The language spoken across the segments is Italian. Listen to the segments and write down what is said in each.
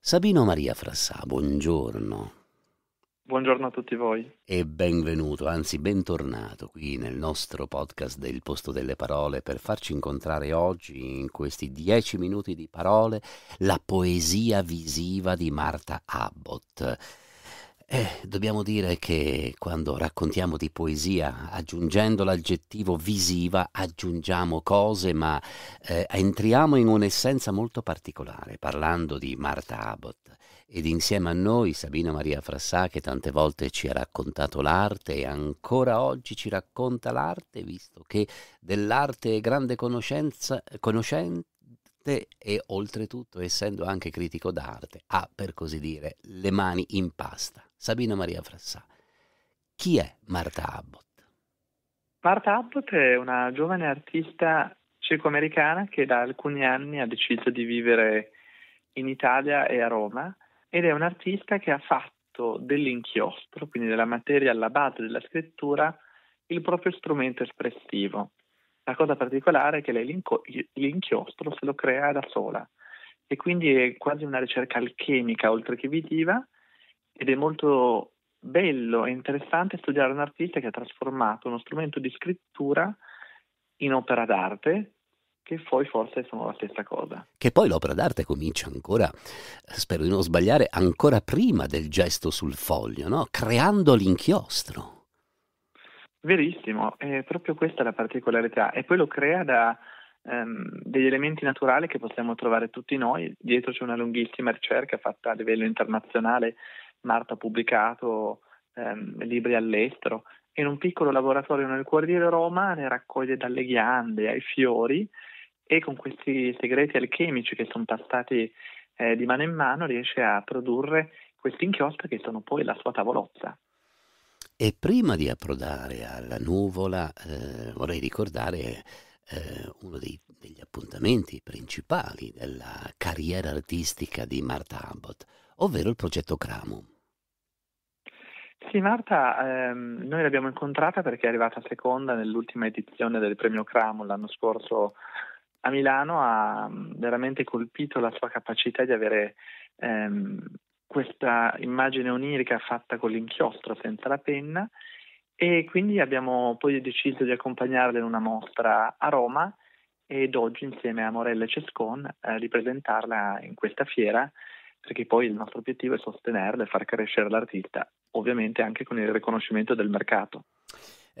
Sabino Maria Frassà, buongiorno. Buongiorno a tutti voi. E benvenuto, anzi bentornato qui nel nostro podcast del posto delle parole per farci incontrare oggi, in questi dieci minuti di parole, la poesia visiva di Marta Abbott eh, dobbiamo dire che quando raccontiamo di poesia, aggiungendo l'aggettivo visiva, aggiungiamo cose, ma eh, entriamo in un'essenza molto particolare, parlando di Marta Abbott. Ed insieme a noi Sabina Maria Frassà, che tante volte ci ha raccontato l'arte e ancora oggi ci racconta l'arte, visto che dell'arte è grande conoscenza, conoscenza e oltretutto essendo anche critico d'arte ha per così dire le mani in pasta. Sabina Maria Frassà. Chi è Marta Abbott? Marta Abbott è una giovane artista ceco-americana che da alcuni anni ha deciso di vivere in Italia e a Roma ed è un'artista che ha fatto dell'inchiostro, quindi della materia alla base della scrittura, il proprio strumento espressivo. La cosa particolare è che lei l'inchiostro se lo crea da sola e quindi è quasi una ricerca alchemica oltre che visiva ed è molto bello e interessante studiare un artista che ha trasformato uno strumento di scrittura in opera d'arte che poi forse sono la stessa cosa. Che poi l'opera d'arte comincia ancora, spero di non sbagliare, ancora prima del gesto sul foglio, no? creando l'inchiostro. Verissimo, è proprio questa la particolarità e poi lo crea da ehm, degli elementi naturali che possiamo trovare tutti noi, dietro c'è una lunghissima ricerca fatta a livello internazionale Marta ha pubblicato ehm, libri all'estero. In un piccolo laboratorio nel cuore di Roma ne raccoglie dalle ghiande ai fiori e con questi segreti alchemici che sono passati eh, di mano in mano riesce a produrre questi inchiostri che sono poi la sua tavolozza. E prima di approdare alla nuvola eh, vorrei ricordare eh, uno dei, degli appuntamenti principali della carriera artistica di Marta Abbott, ovvero il progetto Cramo. Sì, Marta, ehm, noi l'abbiamo incontrata perché è arrivata seconda nell'ultima edizione del premio Cramo l'anno scorso a Milano, ha mm, veramente colpito la sua capacità di avere ehm, questa immagine onirica fatta con l'inchiostro senza la penna e quindi abbiamo poi deciso di accompagnarla in una mostra a Roma ed oggi insieme a Morella Cescon eh, ripresentarla in questa fiera perché poi il nostro obiettivo è sostenerla e far crescere l'artista, ovviamente anche con il riconoscimento del mercato.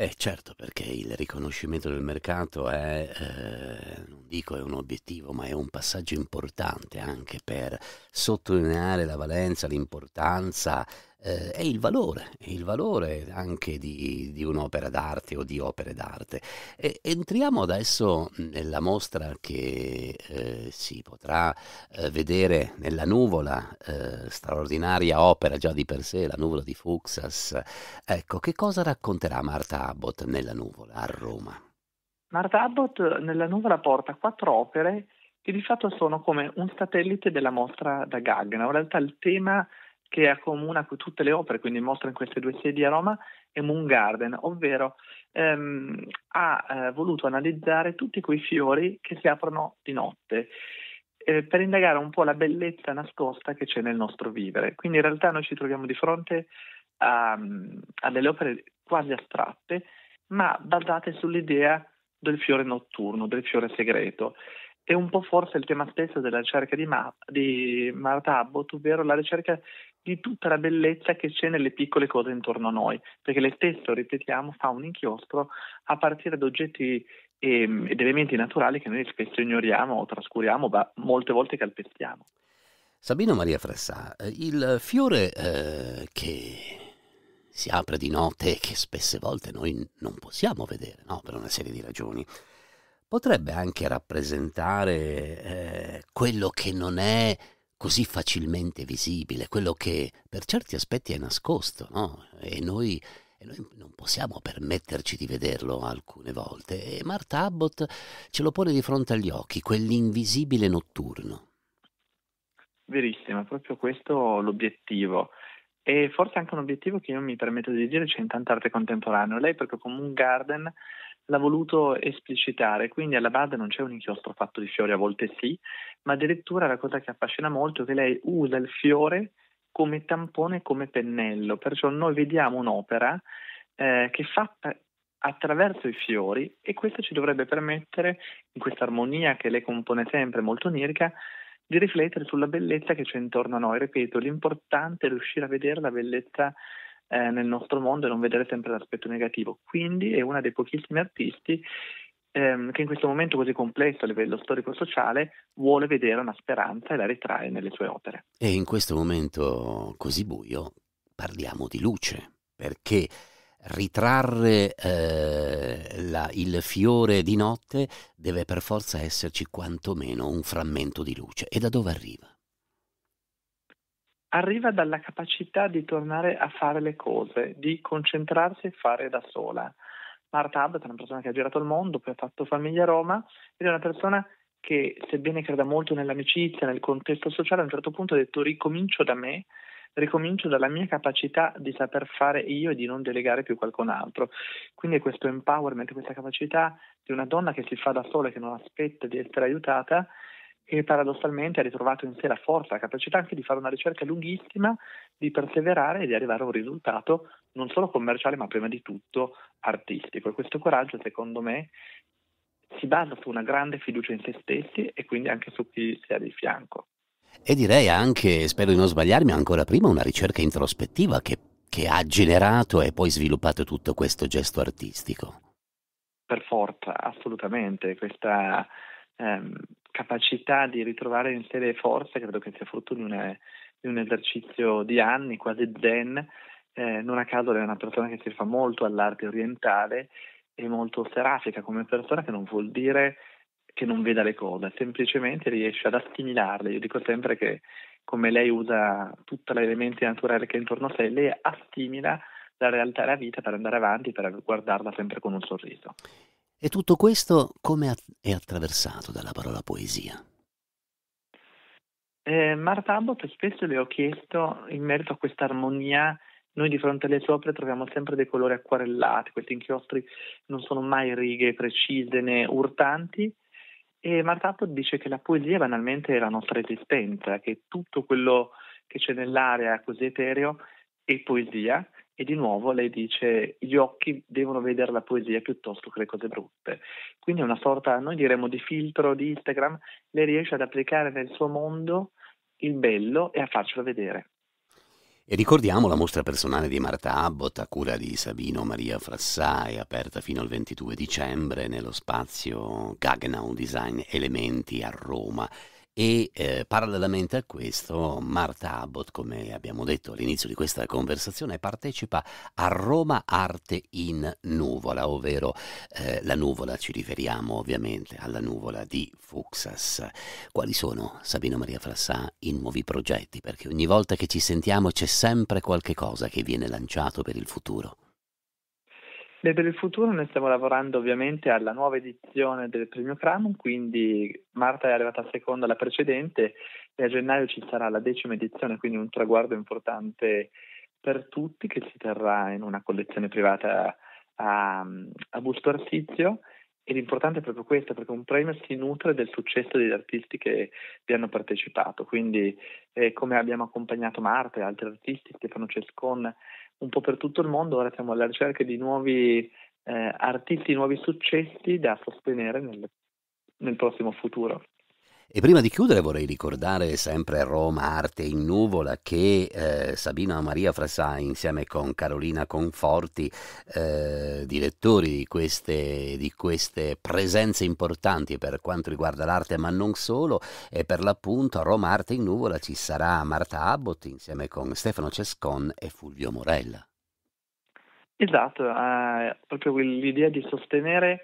Eh certo, perché il riconoscimento del mercato è, eh, non dico è un obiettivo, ma è un passaggio importante anche per sottolineare la valenza, l'importanza eh, è il valore, il valore anche di, di, un'opera d'arte o di opere d'arte. E, entriamo adesso nella mostra che eh, si potrà eh, vedere nella nuvola, eh, straordinaria opera già di per sé, la nuvola di Fuxas. Ecco, che cosa racconterà Marta Abbott nella nuvola a Roma? Marta Abbott eh, nella nuvola porta quattro opere che di fatto sono come un satellite della mostra da Gagna. In realtà il tema che accomuna tutte le opere, quindi mostra in queste due sedi a Roma, è Moon Garden, ovvero ehm, ha eh, voluto analizzare tutti quei fiori che si aprono di notte eh, per indagare un po' la bellezza nascosta che c'è nel nostro vivere. Quindi in realtà noi ci troviamo di fronte a, a delle opere quasi astratte, ma basate sull'idea del fiore notturno, del fiore segreto è un po' forse il tema stesso della ricerca di, Ma- di Martha Abbott, ovvero la ricerca di tutta la bellezza che c'è nelle piccole cose intorno a noi, perché lei stesso, ripetiamo, fa un inchiostro a partire da oggetti ehm, ed elementi naturali che noi spesso ignoriamo o trascuriamo, ma molte volte calpestiamo. Sabino Maria Fressà, eh, il fiore eh, che si apre di notte e che spesse volte noi non possiamo vedere, no? per una serie di ragioni potrebbe anche rappresentare eh, quello che non è così facilmente visibile, quello che per certi aspetti è nascosto, no? E noi, e noi non possiamo permetterci di vederlo alcune volte. E Marta Abbott ce lo pone di fronte agli occhi, quell'invisibile notturno. Verissimo, è proprio questo l'obiettivo. E forse anche un obiettivo che io mi permetto di dire c'è in tanta arte contemporanea. Lei, perché come un Garden l'ha voluto esplicitare, quindi alla base non c'è un inchiostro fatto di fiori, a volte sì, ma addirittura la cosa che affascina molto è che lei usa il fiore come tampone, come pennello, perciò noi vediamo un'opera eh, che è fatta attraverso i fiori e questo ci dovrebbe permettere, in questa armonia che lei compone sempre molto onirica, di riflettere sulla bellezza che c'è intorno a noi. Ripeto, l'importante è riuscire a vedere la bellezza eh, nel nostro mondo e non vedere sempre l'aspetto negativo. Quindi è una dei pochissimi artisti ehm, che in questo momento così complesso a livello storico-sociale vuole vedere una speranza e la ritrae nelle sue opere. E in questo momento così buio parliamo di luce, perché ritrarre eh, la, il fiore di notte deve per forza esserci quantomeno un frammento di luce. E da dove arriva? arriva dalla capacità di tornare a fare le cose, di concentrarsi e fare da sola. Marta Abbott è una persona che ha girato il mondo, poi ha fatto famiglia a Roma ed è una persona che, sebbene creda molto nell'amicizia, nel contesto sociale, a un certo punto ha detto ricomincio da me, ricomincio dalla mia capacità di saper fare io e di non delegare più qualcun altro. Quindi questo empowerment, questa capacità di una donna che si fa da sola e che non aspetta di essere aiutata e paradossalmente ha ritrovato in sé la forza, la capacità anche di fare una ricerca lunghissima, di perseverare e di arrivare a un risultato non solo commerciale ma prima di tutto artistico. E questo coraggio secondo me si basa su una grande fiducia in se stessi e quindi anche su chi si ha di fianco. E direi anche, spero di non sbagliarmi, ancora prima una ricerca introspettiva che, che ha generato e poi sviluppato tutto questo gesto artistico. Per forza, assolutamente. Questa ehm, capacità di ritrovare in sé le forze, credo che sia frutto di, una, di, un esercizio di anni, quasi zen. Eh, non a caso lei è una persona che si fa molto all'arte orientale e molto serafica come persona, che non vuol dire che non veda le cose, semplicemente riesce ad assimilarle. Io dico sempre che come lei usa tutti gli elementi naturali che è intorno a sé, lei assimila la realtà e la vita per andare avanti, per guardarla sempre con un sorriso. E tutto questo come è attraversato dalla parola poesia? Eh, Marta Abbott spesso le ho chiesto in merito a questa armonia. Noi di fronte alle sue opere troviamo sempre dei colori acquarellati, questi inchiostri non sono mai righe precise né urtanti. E Marta Abbott dice che la poesia banalmente è la nostra esistenza, che tutto quello che c'è nell'area così etereo è poesia e di nuovo lei dice gli occhi devono vedere la poesia piuttosto che le cose brutte. Quindi è una sorta, noi diremmo, di filtro di Instagram, lei riesce ad applicare nel suo mondo il bello e a farcelo vedere. E ricordiamo la mostra personale di Marta Abbott a cura di Sabino Maria Frassai, aperta fino al 22 dicembre nello spazio Gaggenau Design Elementi a Roma. E eh, parallelamente a questo, Marta Abbott, come abbiamo detto all'inizio di questa conversazione, partecipa a Roma Arte in Nuvola, ovvero eh, la nuvola, ci riferiamo ovviamente alla nuvola di Fuxas. Quali sono, Sabino Maria Frassà, i nuovi progetti? Perché ogni volta che ci sentiamo c'è sempre qualche cosa che viene lanciato per il futuro. Beh, per il futuro noi stiamo lavorando ovviamente alla nuova edizione del premio Cramon, quindi Marta è arrivata seconda alla precedente e a gennaio ci sarà la decima edizione, quindi un traguardo importante per tutti che si terrà in una collezione privata a, a Busto Arsizio. E l'importante è proprio questo, perché un premio si nutre del successo degli artisti che vi hanno partecipato. Quindi, eh, come abbiamo accompagnato Marta e altri artisti, Stefano Cescon un po' per tutto il mondo, ora siamo alla ricerca di nuovi eh, artisti, nuovi successi da sostenere nel, nel prossimo futuro. E prima di chiudere vorrei ricordare sempre Roma Arte in Nuvola che eh, Sabina Maria Frassà insieme con Carolina Conforti, eh, direttori di queste, di queste, presenze importanti per quanto riguarda l'arte ma non solo, e per l'appunto a Roma Arte in Nuvola ci sarà Marta Abbott insieme con Stefano Cescon e Fulvio Morella. Esatto, eh, proprio l'idea di sostenere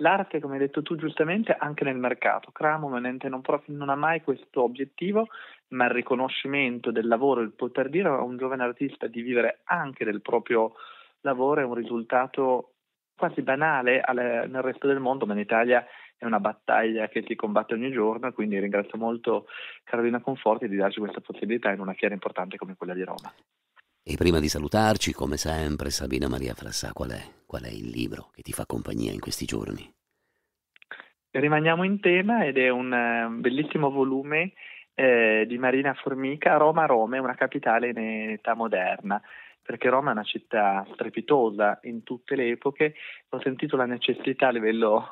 L'arte, come hai detto tu giustamente, anche nel mercato. Cramo un ente non profit, non ha mai questo obiettivo, ma il riconoscimento del lavoro, il poter dire a un giovane artista di vivere anche del proprio lavoro è un risultato quasi banale alle, nel resto del mondo, ma in Italia è una battaglia che si combatte ogni giorno, quindi ringrazio molto Carolina Conforti di darci questa possibilità in una fiera importante come quella di Roma. E prima di salutarci, come sempre, Sabina Maria Frassà, qual è, qual è il libro che ti fa compagnia in questi giorni? Rimaniamo in tema ed è un eh, bellissimo volume eh, di Marina Formica, Roma Roma è una capitale in età moderna, perché Roma è una città strepitosa in tutte le epoche, ho sentito la necessità a livello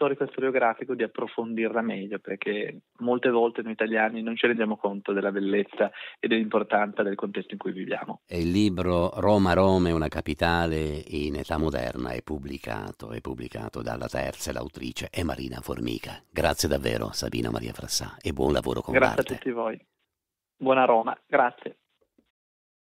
storico e storiografico di approfondirla meglio, perché molte volte noi italiani non ci rendiamo conto della bellezza e dell'importanza del contesto in cui viviamo. E il libro Roma Roma è una capitale in età moderna è pubblicato, è pubblicato dalla terza, l'autrice è Marina Formica. Grazie davvero Sabina Maria Frassà e buon lavoro con Grazie Marte. a tutti voi. Buona Roma, grazie.